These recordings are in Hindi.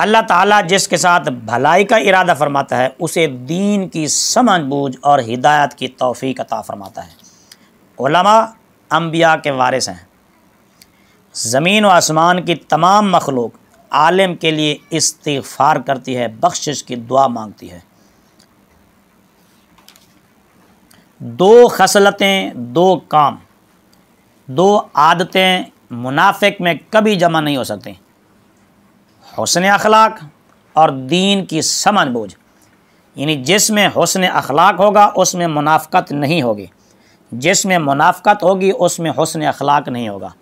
अल्लाह ताला जिसके साथ भलाई का इरादा फरमाता है उसे दीन की समझ बूझ और हिदायत की तोफ़ी अता फरमाता है अम्बिया के वारिस हैं ज़मीन व आसमान की तमाम मखलूक आलम के लिए इस्तीफ़ार करती है बख्शिश की दुआ मांगती है दो खसलतें दो काम दो आदतें मुनाफिक में कभी जमा नहीं हो सकती हुसन अखलाक और दीन की समझ बूझ यानी जिसमें हसन अखलाक होगा उसमें मुनाफ़त नहीं होगी जिसमें मुनाफ़त होगी उसमें हुसन अखलाक नहीं होगा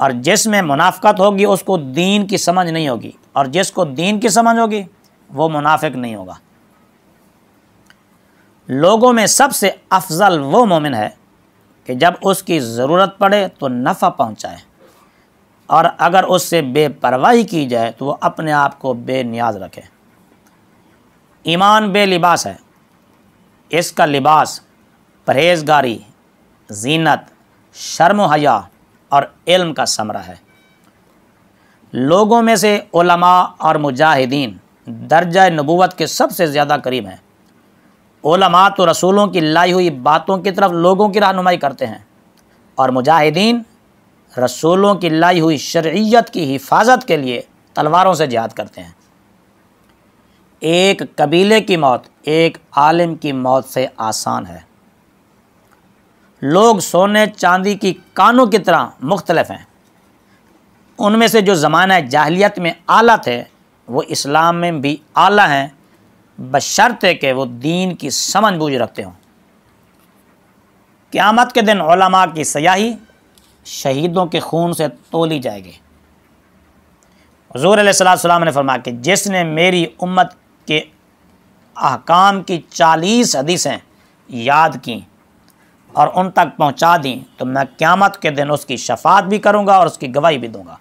और जिसमें मुनाफ़त होगी उसको दीन की समझ नहीं होगी और जिसको दीन की समझ होगी वो मुनाफिक नहीं होगा लोगों में सबसे अफजल वो मोमिन है कि जब उसकी ज़रूरत पड़े तो नफ़ा पहुँचाए और अगर उससे बेपरवाही की जाए तो वह अपने आप को बेनियाज रखे ईमान बेलिबास है इसका लिबास परहेजगारी जीनत शर्म हया और इल्म का समरा है लोगों में से ओलमा और मुजाहिदीन दर्जा नबूवत के सबसे ज़्यादा करीब हैं ओलमा तो रसूलों की लाई हुई बातों की तरफ लोगों की रहनुमाई करते हैं और मुजाहिदीन रसूलों की लाई हुई शर्यत की हिफाजत के लिए तलवारों से जिहाद करते हैं एक कबीले की मौत एक आलिम की मौत से आसान है लोग सोने चांदी की कानों की तरह मुख्तलफ हैं उनमें से जो ज़माना जाहलीत में आला थे वो इस्लाम में भी आला हैं बशर्ते कि वो दीन की समझ बूझ रखते हों क़्यामत के दिन की सयाही शहीदों के खून से तोली जाएगी हजूर सलाम ने फरमाया कि जिसने मेरी उम्मत के अहकाम की चालीस हदीसें याद की और उन तक पहुंचा दी तो मैं क़्यामत के दिन उसकी शफात भी करूंगा और उसकी गवाही भी दूंगा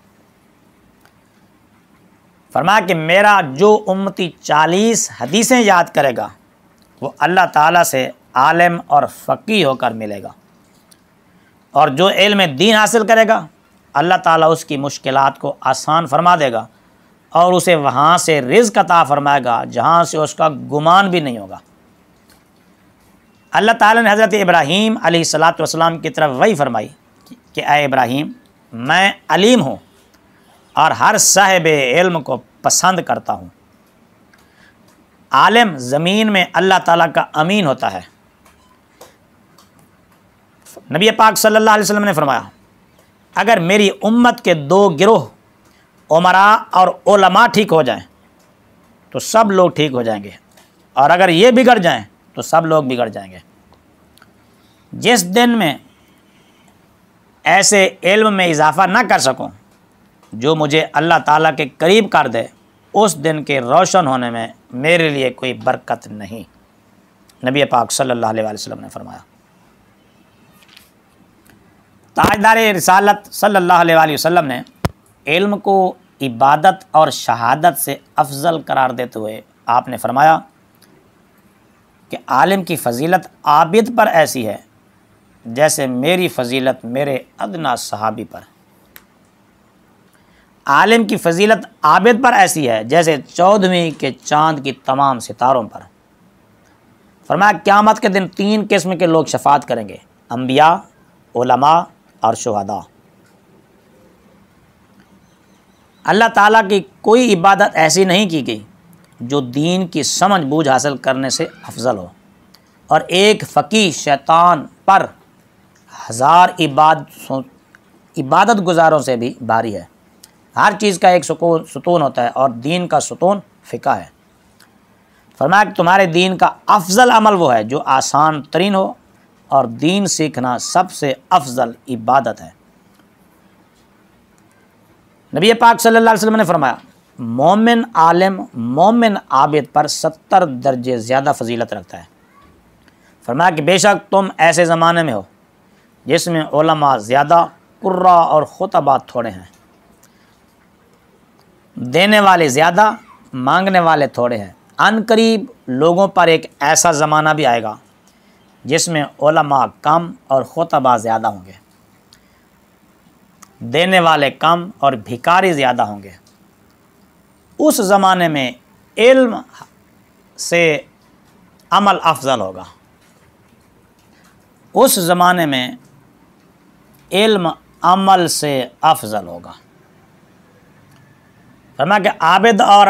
फरमाया कि मेरा जो उम्मती चालीस हदीसें याद करेगा वो अल्लाह ताला से आलम और फ़की होकर मिलेगा और जो इल्म दीन हासिल करेगा अल्लाह ताला उसकी मुश्किल को आसान फरमा देगा और उसे वहाँ से रिज़ अता फरमाएगा जहाँ से उसका गुमान भी नहीं होगा अल्लाह ताला ने हज़रत इब्राहीम सलाम की तरफ वही फरमाई कि ए इब्राहीम मैं अलीम हूँ और हर साहब इल्म को पसंद करता हूँ आलम ज़मीन में अल्लाह ताला का अमीन होता है नबी पाक सल्लल्लाहु अलैहि वसल्लम ने फरमाया अगर मेरी उम्मत के दो गिरोह उमरा और ओलमा ठीक हो जाएं तो सब लोग ठीक हो जाएंगे और अगर ये बिगड़ जाएं तो सब लोग बिगड़ जाएंगे जिस दिन में ऐसे इल्म में इजाफ़ा ना कर सकूं जो मुझे अल्लाह ताला के करीब कर दे उस दिन के रोशन होने में मेरे लिए कोई बरकत नहीं नबी पाक सल्लल्लाहु अलैहि वसल्लम ने फरमाया ताजदार रसालत सल्लल्लाहु ने इल्म को इबादत और शहादत से अफजल करार देते हुए आपने फरमाया कि आलिम की फजीलत आबिद पर ऐसी है जैसे मेरी फजीलत मेरे अदना सहाबी पर आलिम की फजीलत आबिद पर ऐसी है जैसे चौदहवीं के चांद की तमाम सितारों पर फरमाया क़्यामत के दिन तीन किस्म के लोग शफात करेंगे अम्बिया और शहदा अल्लाह ताला की कोई इबादत ऐसी नहीं की गई जो दीन की समझ बूझ हासिल करने से अफजल हो और एक फ़की शैतान पर हज़ार इबाद इबादत गुजारों से भी भारी है हर चीज़ का एक सुकून सुतून होता है और दीन का सुतून फ़िका है फरमाया कि तुम्हारे दीन का अफजल अमल वो है जो आसान तरीन हो और दीन सीखना सबसे अफजल इबादत है नबी पाक सल्लल्लाहु अलैहि वसल्लम ने फरमाया मोमिन आलिम मोमिन आबिद पर सत्तर दर्जे ज़्यादा फजीलत रखता है फरमाया कि बेशक तुम ऐसे ज़माने में हो जिसमें ओलमा ज़्यादा कुर्रा और खुतबा थोड़े हैं देने वाले ज़्यादा मांगने वाले थोड़े हैं अनकरीब लोगों पर एक ऐसा ज़माना भी आएगा जिसमें ओलमा कम और खुतबा ज़्यादा होंगे देने वाले कम और भिकारी ज़्यादा होंगे उस ज़माने में इल्म से अमल अफजल होगा उस ज़माने में इल्म अमल से अफजल होगा फरमा के आबिद और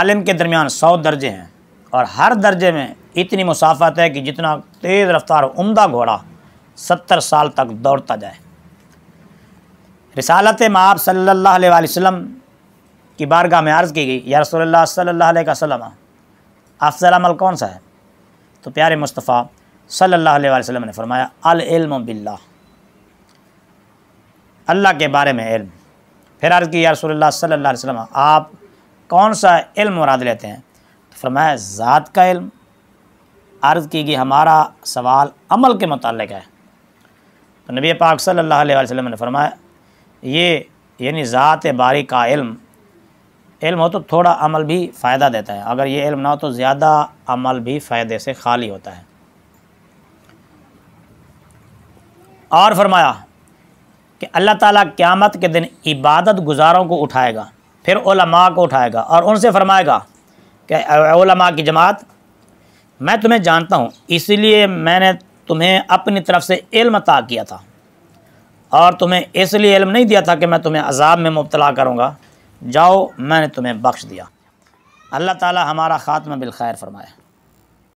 आलिम के दरमियान सौ दर्जे हैं और हर दर्जे में इतनी मुसाफत है कि जितना तेज़ रफ्तार उमदा घोड़ा सत्तर साल तक दौड़ता जाए रिसालत माब सल्लल्लाहु वसम की बारगाह में अर्ज़ की गई या रसोल्ला सल्ला सलम अफजल अमल कौन सा है तो प्यारे मुस्तफ़ा सल्लल्लाहु अलैहि ने फरमाया अलम बिल्ला अल्लाह के बारे में इल्म फिर अर्ज़ की या रसोल्ला सल्ला वसलम आप कौन सा इल्म मुराद लेते हैं तो फरमाया ज़ात का इल्म अर्ज़ की कि हमारा सवाल अमल के मतलब है तो नबी पाक सल्लल्लाहु अलैहि वसल्लम ने फरमाया ये यानी ज़ात बारी का इल्म इल्म हो तो थोड़ा अमल भी फ़ायदा देता है अगर ये इल्म ना हो तो ज़्यादा अमल भी फ़ायदे से खाली होता है और फरमाया कि अल्लाह ताला क़्यामत के दिन इबादत गुजारों को उठाएगा फिर उलमा को उठाएगा और उनसे फरमाएगा कि उलमा की जमात मैं तुम्हें जानता हूँ इसलिए मैंने तुम्हें अपनी तरफ से इल्म अता किया था और तुम्हें इसलिए इल्म नहीं दिया था कि मैं तुम्हें अजाब में मुबतला करूँगा जाओ मैंने तुम्हें बख्श दिया अल्लाह ताला हमारा ख़ात्मा बिल खैर फरमाया